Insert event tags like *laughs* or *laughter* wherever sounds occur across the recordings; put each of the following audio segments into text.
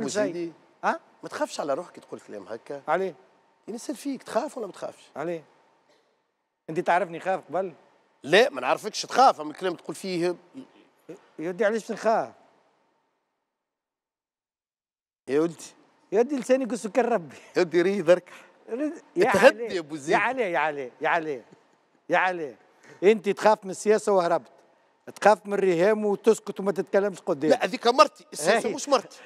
كل شيء ها ما تخافش على روحك تقول كلام هكا عليه ينسل يعني فيك تخاف ولا ما تخافش عليه انت تعرفني خاف قبل لا ما نعرفكش تخاف اما الكلام تقول فيه يا ودي علاش نخاف يا ولدي ودي لساني كسكر ربي يا ودي ري درك تهدي يا ابو زيد يا علي يا علي يا علي يا علي انت تخاف من السياسه وهربت تخاف من الرهام وتسكت وما تتكلمش قدام لا هذيك مرتي السياسه إيه. مش مرتي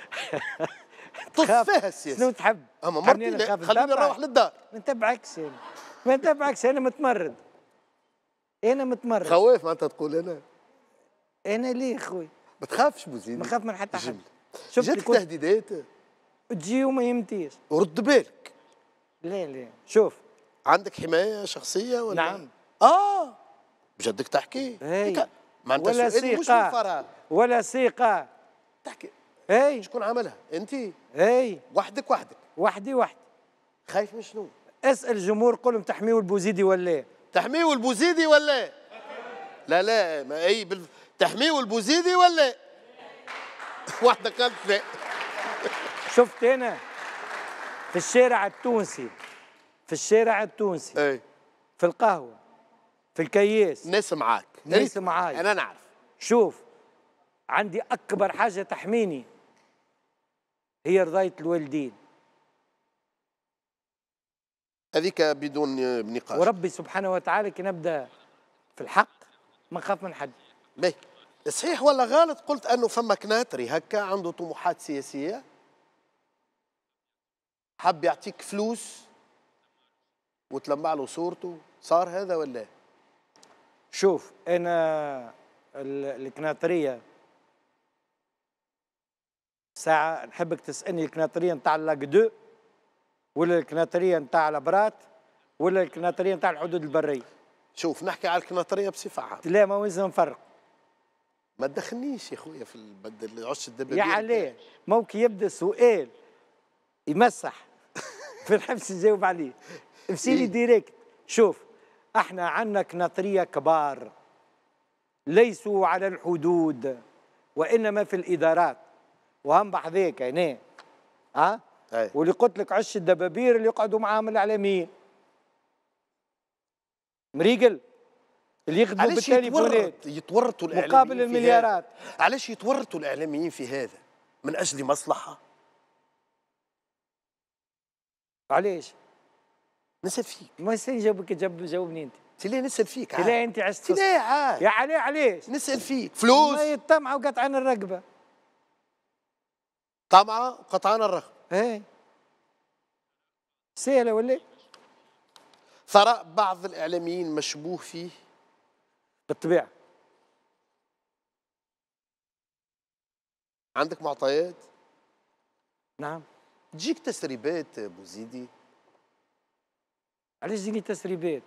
طف *laughs* فيها السياسه شنو تحب؟ اما مرتي خليني نروح للدار ما نتبعكش انا ما نتبعكش انا متمرد انا متمرد خواف معناتها تقول انا انا ليه خوي ما تخافش بوزيد ما خاف من حتى حد شفت جاتك تهديدات تجي وما يمتيش ورد بالك لا لا شوف عندك حمايه شخصيه ولا نعم اه بجدك تحكي هيك إيه. ما انت ولا سيقة ولا سيقة تحكي اي شكون عملها انت اي وحدك وحدك وحدي وحدي خايف من شنو اسال الجمهور قول لهم تحميوا البوزيدي ولا تحميوا البوزيدي ولا لا لا ما اي بال... تحميوا البوزيدي ولا *laughs* وحدك قالت لا *laughs* شفت انا في الشارع التونسي في الشارع التونسي اي في القهوه في الكياس ناس معاك ليس معاي انا نعرف شوف عندي اكبر حاجه تحميني هي رضايه الوالدين هذيك بدون نقاش وربي سبحانه وتعالى كي نبدا في الحق ما نخاف من حد بيه. صحيح ولا غلط قلت انه فما كناتري هكا عنده طموحات سياسيه حب يعطيك فلوس وتلمع له صورته صار هذا ولا شوف انا الكناطريه ساعة نحبك تسألني الكناطرية نتاع لاكدو ولا الكناطرية نتاع البرات ولا الكناطرية نتاع الحدود البرية شوف نحكي على الكناطرية بصفة عامة لا ما لازم نفرق ما تدخلنيش يا خويا في البدل عش الدبابير يا عليه كي يبدا سؤال يمسح *laughs* في الحبس يجاوب عليه افسيلي إيه. ديريكت شوف احنا عندنا ناطرية كبار ليسوا على الحدود وانما في الادارات وهم بحذيك هنا يعني، ها أي. واللي قلت لك عش الدبابير اللي يقعدوا معاهم الاعلاميين مريقل اللي يخدموا بالتليفونات يتورطوا الاعلاميين مقابل المليارات علاش يتورطوا الاعلاميين في هذا من اجل مصلحه علاش نسال فيك ما يصير يجاوبك جاوبني انت ليه نسال فيك تلاقي انت عايز ليه عاد يا علي علاش نسال فيك فلوس ما الطمعه وقطعنا الرقبه طمعه وقطعنا الرقبه ايه سهله ولا ثراء بعض الاعلاميين مشبوه فيه بالطبيعه عندك معطيات؟ نعم تجيك تسريبات ابو زيدي علاش تجيني تسريبات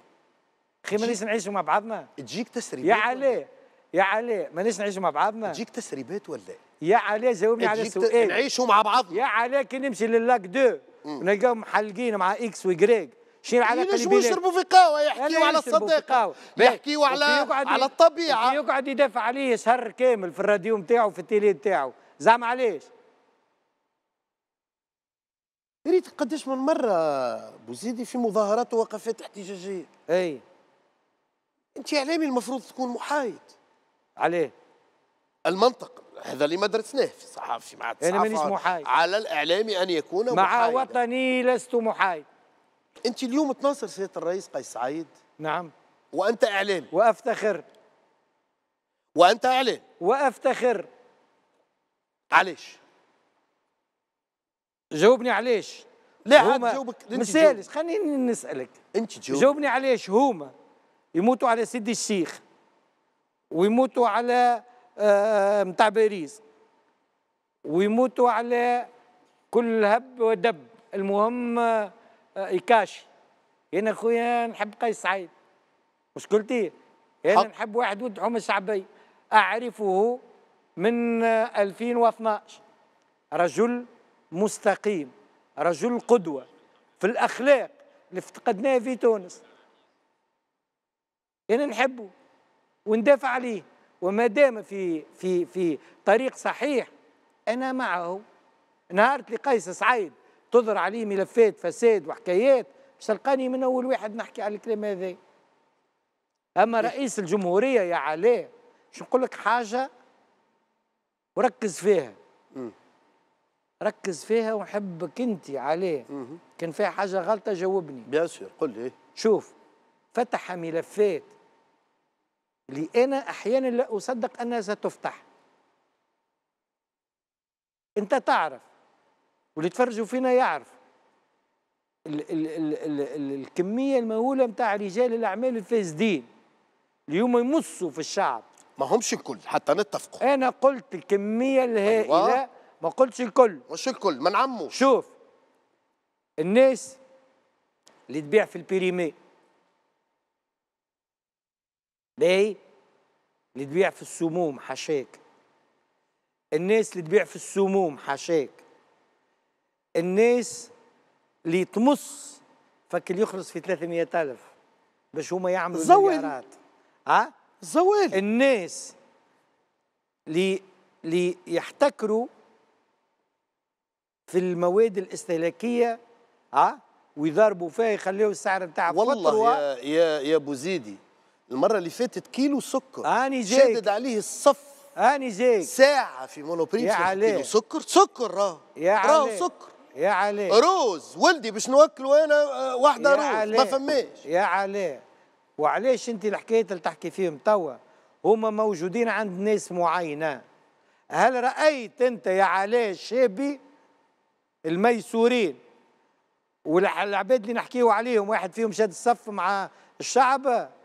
اخي مانيش نعيشوا مع بعضنا تجيك تسريبات يا علاه يا علاه مانيش نعيشوا مع بعضنا تجيك تسريبات ولا إيه؟ يا علاه جاوبني على السؤال نعيشوا مع بعضنا يا علاه كي نمشي للاك دو نلقاهم محلقين مع اكس ويكريك شنو العلاقه اللي بينهم؟ يشربوا في قهوه يحكيوا على الصداقه يحكيوا على على الطبيعه يقعد يدافع عليه شهر كامل في الراديو نتاعو في التيلي نتاعو زعما علاش؟ ريت قداش من مره بوزيدي في مظاهرات ووقفات احتجاجيه اي انت اعلامي المفروض تكون محايد عليه المنطق هذا اللي ما درسناه في الصحافي مع انا مانيش محايد على الاعلامي ان يكون مع محايدا. وطني لست محايد انت اليوم تناصر سياده الرئيس قيس سعيد نعم وانت اعلامي وافتخر وانت اعلامي وافتخر علاش جاوبني علاش لا هما جاوبك مسالش خليني نسالك انت تجاوب جاوبني علاش هما يموتوا على سيدي الشيخ ويموتوا على آه باريس ويموتوا على كل هب ودب المهم آه يكاشي انا خويا نحب قيس سعيد مشكلتي انا نحب واحد ولد حوم الشعبي اعرفه من 2012 آه، رجل مستقيم رجل قدوة في الأخلاق اللي افتقدناه في تونس أنا نحبه وندافع عليه وما دام في في في طريق صحيح أنا معه نهار اللي قيس سعيد تظهر عليه ملفات فساد وحكايات سلقاني تلقاني من أول واحد نحكي على الكلام هذا أما رئيس الجمهورية يا علاء شو نقول لك حاجة وركز فيها ركز فيها ونحبك انت عليه مم. كان فيها حاجه غلطه جاوبني بيان قل لي شوف فتح ملفات اللي انا احيانا لا اصدق انها ستفتح انت تعرف واللي تفرجوا فينا يعرف ال ال ال ال ال الكميه المهوله نتاع رجال الاعمال الفاسدين اليوم يمصوا في الشعب ما همش الكل حتى نتفقوا انا قلت الكميه الهائله أيوة. ما قلتش الكل مش الكل من عمه شوف الناس اللي تبيع في البيريمي باي اللي تبيع في السموم حشاك الناس اللي تبيع في السموم حشاك الناس اللي فك اللي يخلص في 300 ألف باش هما يعملوا الزوال ها الزوال الناس اللي اللي يحتكروا في المواد الاستهلاكيه ها ويضربوا فيها يخليوا السعر بتاعها والله يا يا يا ابو زيدي المره اللي فاتت كيلو سكر اني جاي شدد عليه الصف اني جاي ساعه في مونوبريم كيلو سكر سكر راه راه سكر يا علي روز ولدي باش نوكلوا انا آه، واحده روز علي. ما فماش يا علي وعلاش انت الحكايات اللي تحكي فيهم توا هما موجودين عند ناس معينه هل رايت انت يا علي الشابي الميسورين والعباد اللي نحكيو عليهم واحد فيهم شاد الصف مع الشعب